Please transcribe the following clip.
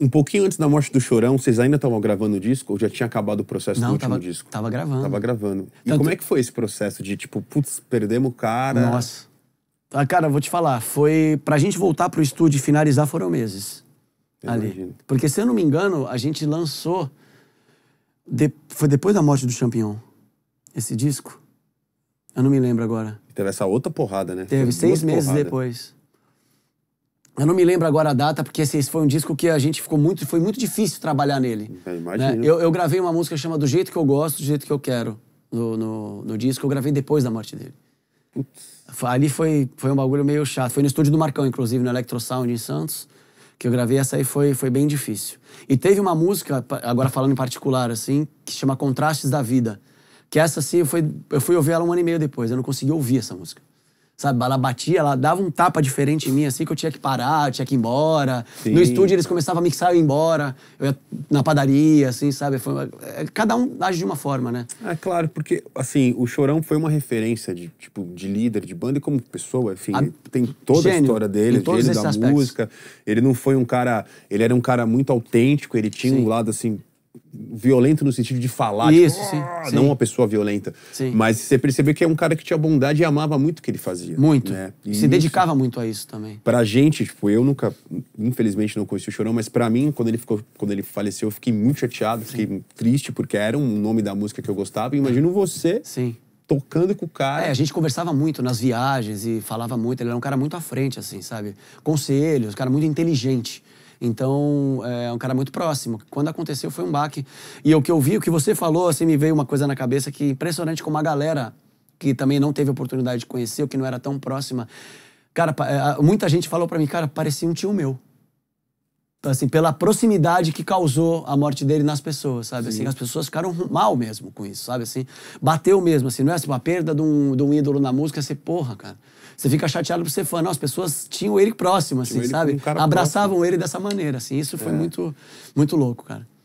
Um pouquinho antes da morte do Chorão, vocês ainda estavam gravando o disco ou já tinha acabado o processo Não, do último tava, disco? Tava gravando. Tava gravando. E como é que foi esse processo de tipo, putz, perdemos o cara? Nossa. Ah, cara, vou te falar, foi pra gente voltar pro estúdio e finalizar foram meses. Eu ali. Imagino. Porque se eu não me engano, a gente lançou de... foi depois da morte do Champignon esse disco. Eu não me lembro agora. E teve essa outra porrada, né? Teve seis meses porrada. depois. Eu não me lembro agora a data, porque esse, foi um disco que a gente ficou muito. Foi muito difícil trabalhar nele. É, Né? Eu, eu, gravei uma música chamada Do Jeito Que Eu Gosto, Do Jeito Que Eu Quero, no, no, no disco. Eu gravei depois da morte dele. Putz. Ali foi, foi um bagulho meio chato. Foi no estúdio do Marcão, inclusive, no Electro Sound em Santos, que eu gravei. Essa aí foi, foi bem difícil. E teve uma música, agora falando em particular, assim, que chama Contrastes da Vida. Que essa, assim, foi, eu fui ouvir ela um ano e meio depois. Eu não consegui ouvir essa música. Sabe, ela batia, ela dava um tapa diferente em mim, assim, que eu tinha que parar, tinha que ir embora. Sim. No estúdio eles começavam a mixar e ir embora. Eu ia na padaria, assim, sabe? Foi, é, cada um age de uma forma, né? É claro, porque, assim, o Chorão foi uma referência de, tipo, de líder, de banda e como pessoa, enfim. A... Tem toda gênio, a história dele, gênio da aspectos. música. Ele não foi um cara... Ele era um cara muito autêntico, ele tinha Sim. um lado, assim, violento no sentido de falar. Tipo, isso, tipo, sim, ah, sim, Não uma pessoa violenta. Sim. Mas você percebeu que é um cara que tinha bondade e amava muito o que ele fazia. Muito. Né? E se dedicava muito a isso também. Pra gente, tipo, eu nunca, infelizmente, não conheci o Chorão, mas pra mim, quando ele, ficou, quando ele faleceu, eu fiquei muito chateado, sim. fiquei triste, porque era um nome da música que eu gostava. E imagino você. Sim tocando com o cara. É, a gente conversava muito nas viagens e falava muito. Ele era um cara muito à frente, assim, sabe? Conselhos, um cara muito inteligente. Então, é, é um cara muito próximo. Quando aconteceu, foi um baque. E o que eu vi, o que você falou, assim, me veio uma coisa na cabeça que é impressionante como a galera que também não teve oportunidade de conhecer, ou que não era tão próxima. Cara, é, muita gente falou para mim, cara, parecia um tio meu assim, pela proximidade que causou a morte dele nas pessoas, sabe? Assim, as pessoas ficaram mal mesmo com isso, sabe? Assim, bateu mesmo, assim, não é assim, uma perda de um, de um ídolo na música, você, assim, porra, cara. Você fica chateado por ser fã. Não, as pessoas tinham ele próximo, assim, sabe? um Abraçavam próximo. ele dessa maneira, assim. Isso foi é. muito, muito louco, cara.